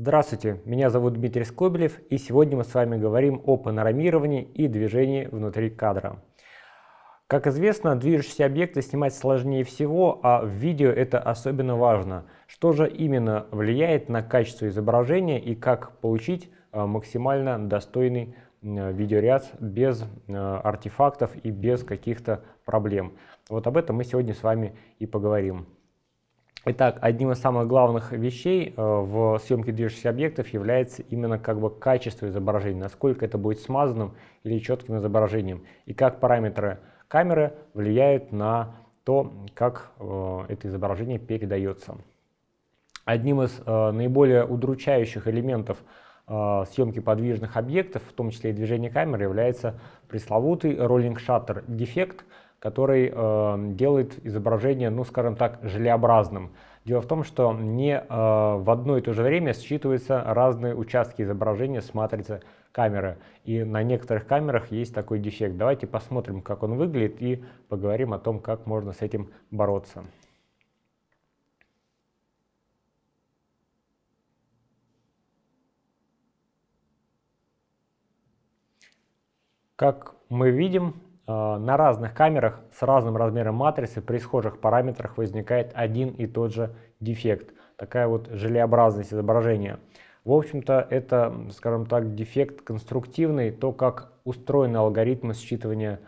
Здравствуйте, меня зовут Дмитрий Скобелев, и сегодня мы с вами говорим о панорамировании и движении внутри кадра. Как известно, движущиеся объекты снимать сложнее всего, а в видео это особенно важно. Что же именно влияет на качество изображения и как получить а, максимально достойный видеоряд без а, артефактов и без каких-то проблем. Вот об этом мы сегодня с вами и поговорим. Итак, одним из самых главных вещей э, в съемке движущихся объектов является именно как бы качество изображения, насколько это будет смазанным или четким изображением, и как параметры камеры влияют на то, как э, это изображение передается. Одним из э, наиболее удручающих элементов съемки подвижных объектов, в том числе и движения камеры, является пресловутый роллинг-шаттер дефект – который э, делает изображение, ну скажем так, желеобразным. Дело в том, что не э, в одно и то же время считываются разные участки изображения с матрицы камеры. И на некоторых камерах есть такой дефект. Давайте посмотрим, как он выглядит и поговорим о том, как можно с этим бороться. Как мы видим, Э, на разных камерах с разным размером матрицы при схожих параметрах возникает один и тот же дефект. Такая вот желеобразность изображения. В общем-то, это, скажем так, дефект конструктивный, то, как устроены алгоритмы считывания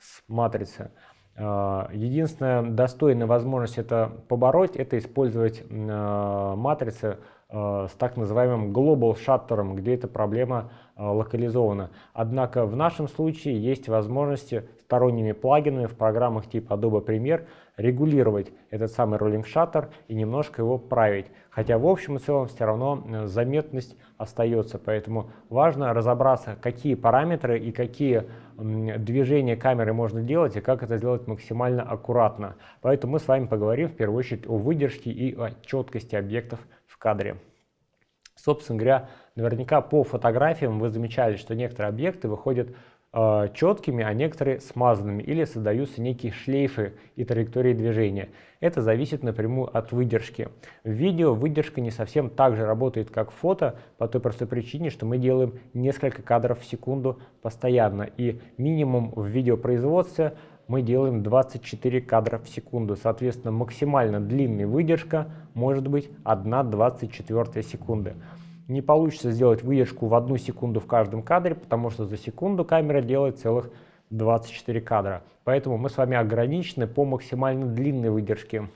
с матрицы. Э, единственная достойная возможность это побороть, это использовать э, матрицы Э, с так называемым global шаттером, где эта проблема э, локализована. Однако в нашем случае есть возможности сторонними плагинами в программах типа Adobe Premiere регулировать этот самый rolling шаттер и немножко его править. Хотя в общем и целом все равно э, заметность остается, поэтому важно разобраться, какие параметры и какие движения камеры можно делать и как это сделать максимально аккуратно. Поэтому мы с вами поговорим в первую очередь о выдержке и о четкости объектов в кадре. Собственно говоря, наверняка по фотографиям вы замечали, что некоторые объекты выходят э, четкими, а некоторые смазанными или создаются некие шлейфы и траектории движения. Это зависит напрямую от выдержки. В видео выдержка не совсем так же работает, как в фото, по той простой причине, что мы делаем несколько кадров в секунду постоянно. И минимум в видеопроизводстве – мы делаем 24 кадра в секунду. Соответственно, максимально длинная выдержка может быть 1,24 секунды. Не получится сделать выдержку в одну секунду в каждом кадре, потому что за секунду камера делает целых 24 кадра. Поэтому мы с вами ограничены по максимально длинной выдержке.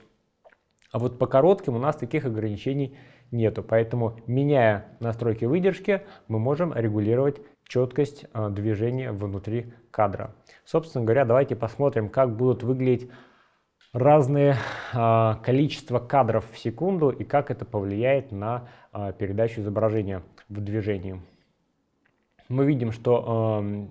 А вот по коротким у нас таких ограничений нет нету. Поэтому, меняя настройки выдержки, мы можем регулировать четкость э, движения внутри кадра. Собственно говоря, давайте посмотрим, как будут выглядеть разные э, количество кадров в секунду и как это повлияет на э, передачу изображения в движении. Мы видим, что эм,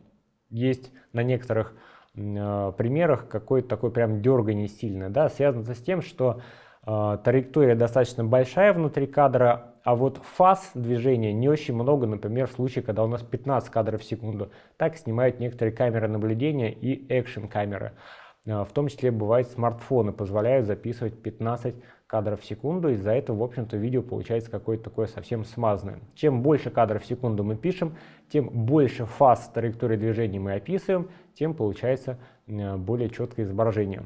есть на некоторых э, примерах какое-то такое прям дергание сильное, да, связано с тем, что а, траектория достаточно большая внутри кадра, а вот фаз движения не очень много, например, в случае, когда у нас 15 кадров в секунду. Так снимают некоторые камеры наблюдения и экшн-камеры. А, в том числе бывают смартфоны, позволяют записывать 15 кадров в секунду. Из-за этого, в общем-то, видео получается какое-то такое совсем смазанное. Чем больше кадров в секунду мы пишем, тем больше фаз траектории движения мы описываем, тем получается э, более четкое изображение.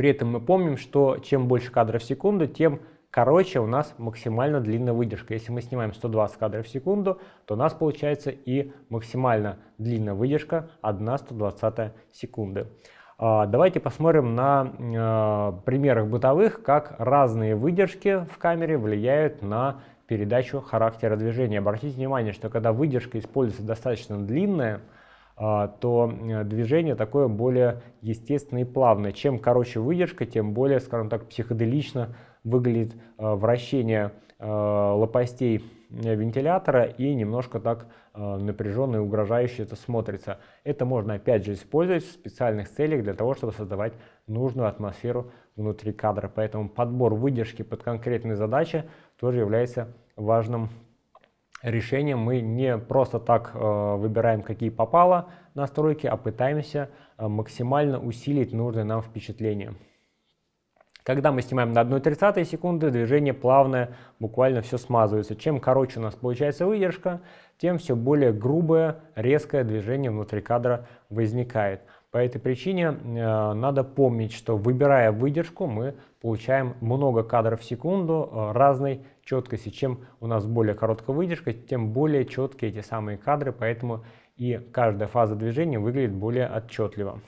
При этом мы помним, что чем больше кадров в секунду, тем короче у нас максимально длинная выдержка. Если мы снимаем 120 кадров в секунду, то у нас получается и максимально длинная выдержка 1 120 секунды. А, давайте посмотрим на э, примерах бытовых, как разные выдержки в камере влияют на передачу характера движения. Обратите внимание, что когда выдержка используется достаточно длинная, а, то э, движение такое более естественное и плавное. Чем короче выдержка, тем более, скажем так, психоделично выглядит э, вращение э, лопастей вентилятора и немножко так напряженно и угрожающе это смотрится. Это можно опять же использовать в специальных целях для того, чтобы создавать нужную атмосферу внутри кадра. Поэтому подбор выдержки под конкретные задачи тоже является важным решением мы не просто так э, выбираем, какие попало настройки, а пытаемся э, максимально усилить нужное нам впечатление. Когда мы снимаем на 1,30 секунды, движение плавное, буквально все смазывается. Чем короче у нас получается выдержка, тем все более грубое, резкое движение внутри кадра возникает. По этой причине э, надо помнить, что выбирая выдержку, мы получаем много кадров в секунду э, разной Четкости, чем у нас более короткая выдержка, тем более четкие эти самые кадры, поэтому и каждая фаза движения выглядит более отчетливо.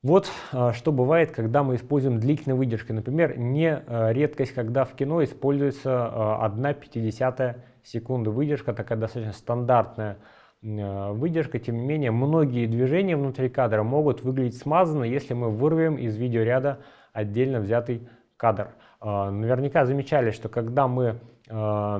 Вот а, что бывает, когда мы используем длительные выдержки. Например, не а, редкость, когда в кино используется 1,5 а, секунды выдержка, такая достаточно стандартная выдержка. Тем не менее, многие движения внутри кадра могут выглядеть смазанно, если мы вырвем из видеоряда отдельно взятый кадр. А, наверняка замечали, что когда мы а,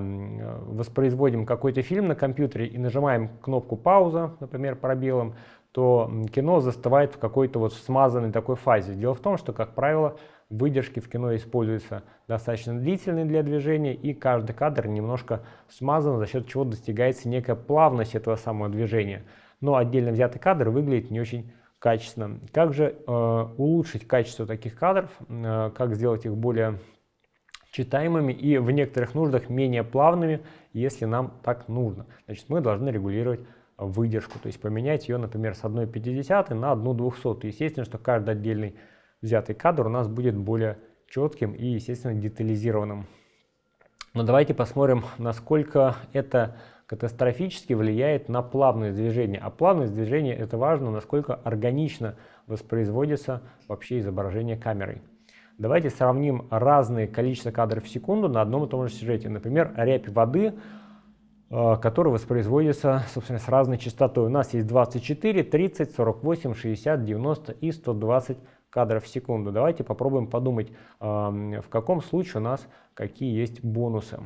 воспроизводим какой-то фильм на компьютере и нажимаем кнопку «пауза», например, пробелом, то кино застывает в какой-то вот смазанной такой фазе. Дело в том, что, как правило, выдержки в кино используются достаточно длительные для движения, и каждый кадр немножко смазан, за счет чего достигается некая плавность этого самого движения. Но отдельно взятый кадр выглядит не очень качественно. Как же э, улучшить качество таких кадров, э, как сделать их более читаемыми и в некоторых нуждах менее плавными, если нам так нужно. Значит, мы должны регулировать выдержку, то есть поменять ее, например, с 1,50 на 1,200. Естественно, что каждый отдельный взятый кадр у нас будет более четким и, естественно, детализированным. Но давайте посмотрим, насколько это катастрофически влияет на плавное движение, А плавное движение это важно, насколько органично воспроизводится вообще изображение камерой. Давайте сравним разные количество кадров в секунду на одном и том же сюжете. Например, рябь воды, э, который воспроизводится собственно, с разной частотой. У нас есть 24, 30, 48, 60, 90 и 120 кадров в секунду. Давайте попробуем подумать, эм, в каком случае у нас какие есть бонусы.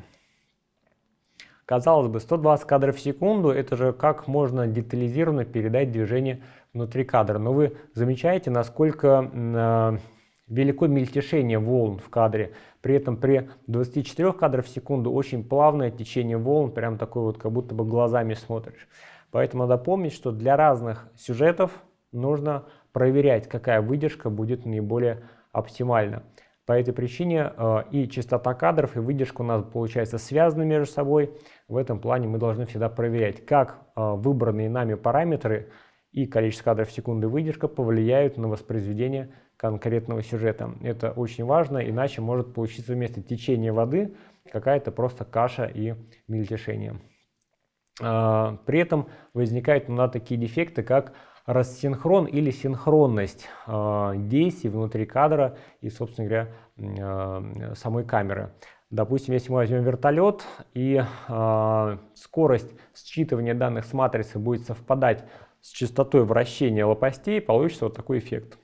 Казалось бы, 120 кадров в секунду – это же как можно детализированно передать движение внутри кадра. Но вы замечаете, насколько э, велико мельтешение волн в кадре. При этом при 24 кадрах в секунду очень плавное течение волн, прям такое вот, как будто бы глазами смотришь. Поэтому надо помнить, что для разных сюжетов нужно проверять, какая выдержка будет наиболее оптимальна. По этой причине э, и частота кадров, и выдержка у нас получается связаны между собой. В этом плане мы должны всегда проверять, как э, выбранные нами параметры и количество кадров в секунду и выдержка повлияют на воспроизведение конкретного сюжета. Это очень важно, иначе может получиться вместо течения воды какая-то просто каша и мельтешение. А, при этом возникают иногда такие дефекты, как рассинхрон или синхронность э, действий внутри кадра и, собственно говоря, э, самой камеры. Допустим, если мы возьмем вертолет и э, скорость считывания данных с матрицы будет совпадать с частотой вращения лопастей, получится вот такой эффект.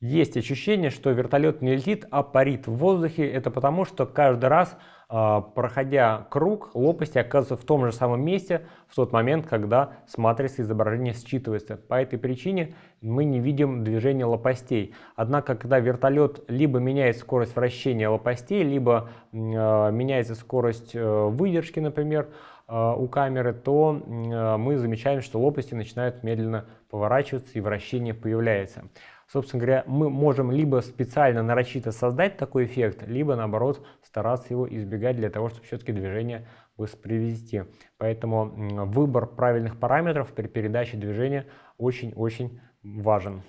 Есть ощущение, что вертолет не летит, а парит в воздухе. Это потому, что каждый раз а, проходя круг, лопасти оказываются в том же самом месте в тот момент, когда с матрицы изображение считывается. По этой причине мы не видим движения лопастей. Однако, когда вертолет либо меняет скорость вращения лопастей, либо э, меняется скорость э, выдержки, например, э, у камеры, то э, мы замечаем, что лопасти начинают медленно поворачиваться и вращение появляется собственно говоря, мы можем либо специально нарочито создать такой эффект, либо наоборот стараться его избегать для того, чтобы все-таки движение воспроизвести. Поэтому выбор правильных параметров при передаче движения очень-очень важен.